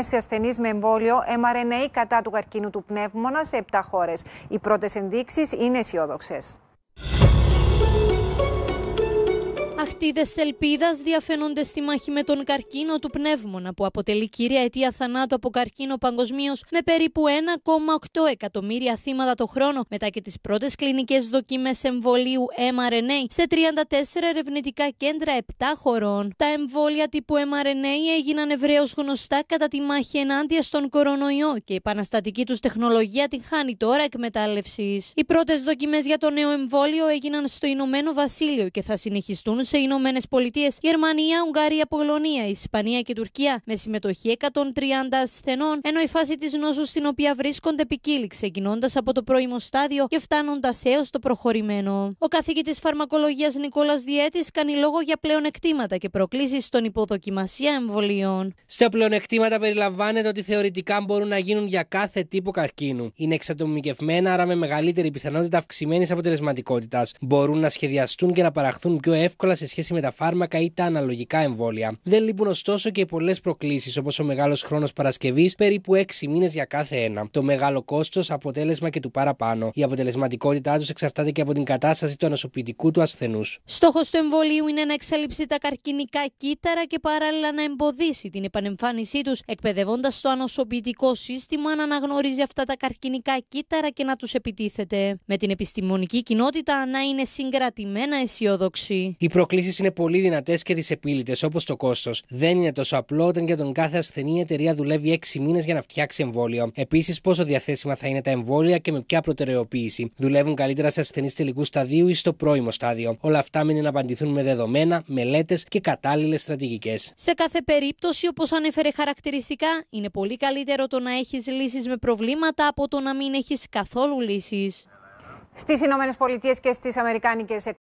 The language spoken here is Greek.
σε ασθενείς με εμβόλιο mRNA κατά του καρκίνου του πνεύμονα σε 7 χώρες. Οι πρώτες ενδείξεις είναι αισιόδοξες. Ελπίδε ελπίδα διαφαίνονται στη μάχη με τον καρκίνο του πνεύμονα, που αποτελεί κύρια αιτία θανάτου από καρκίνο παγκοσμίως, με περίπου 1,8 εκατομμύρια θύματα το χρόνο, μετά και τις πρώτες κλινικές δοκιμέ εμβολίου mRNA σε 34 ερευνητικά κέντρα 7 χωρών. Τα εμβόλια τύπου mRNA έγιναν ευρέως γνωστά κατά τη μάχη ενάντια στον κορονοϊό και η επαναστατική τους τεχνολογία την χάνει τώρα εκμετάλλευσης. Οι πρώτες δοκιμές για το νέο εμβόλιο έγιναν στο Ηνωμένο Βασίλειο και θα συνεχιστούν σε Ηνωμένο Ηνωμένες Πολιτείες, Γερμανία, Ουγγαρία, Πολωνία, Ισπανία και Τουρκία, με συμμετοχή 130 ασθενών, ενώ η φάση της νόσου στην οποία βρίσκονται επικύλει, ξεκινώντας από το πρώιμο στάδιο και φτάνοντας έως το προχωρημένο. Ο καθηγητής φαρμακολογίας Νικόλας Διέτης κάνει λόγο για πλεονεκτήματα και προκλήσεις στον υποδοκιμασία εμβολίων. Στα πλεονεκτήματα περιλαμβάνεται ότι θεωρητικά μπορούν να γίνουν για κάθε τύπο καρκίνου. Είναι εξατομικευμένα, άρα με μεγαλύτερη πιθανότητα αυξημένης αποτελεσματικότητας. Μπορούν να σχεδιαστούν και να παραχθούν πιο εύκολα σε σχέση με τα φάρμακα ή τα αναλογικά εμβόλια. Δεν λείπουν ωστόσο και πολλές προκλήσεις, όπως ο μεγάλος χρόνος παρασκευής, περίπου 6 μήνες για κάθε ένα. Το μεγάλο κόστος, αποτέλεσμα και του παραπάνω. Η αποτελεσματικότητά τους εξαρτάται και από την κατάσταση του ανασωπητικού του ασθενούς. Στόχος του εμβολίου είναι να εξαλείψει τα καρκινικά κύτταρα και παράλληλα να εμποδίσει την επανεμφάνισή τους, εκπαιδεύοντας το ανοσοποιητικό σύστημα να αναγνωρίζει αυτά τα καρκινικά κύτταρα και να τους επιτίθεται. Με την επιστημονική κοινότητα να είναι συγκρατημένα αισιόδοξη. Οι επιχειρήσεις είναι πολύ δυνατές και δυσεπίλητες, όπως το κόστος. Δεν είναι τόσο απλό όταν για τον κάθε ασθενή η εταιρεία δουλεύει 6 μήνες για να φτιάξει εμβόλιο. Επίσης, πόσο διαθέσιμα θα είναι τα εμβόλια και με ποια προτεραιοποίηση. Δουλεύουν καλύτερα σε ασθενείς τελικού σταδίου ή στο πρώιμο στάδιο. Όλα αυτά μείνουν να απαντηθούν με δεδομένα, μελέτες και κατάλληλες στρατηγικές. Σε κάθε περίπτωση, όπως ανέφερε χαρακτηριστικά, είναι πολύ καλύτερο το να έχεις λύσεις με προβλήματα από το να μην έχεις καθόλου λύσεις. Στις Ηνωμένες Πολιτείες και στις Αμερικάνικες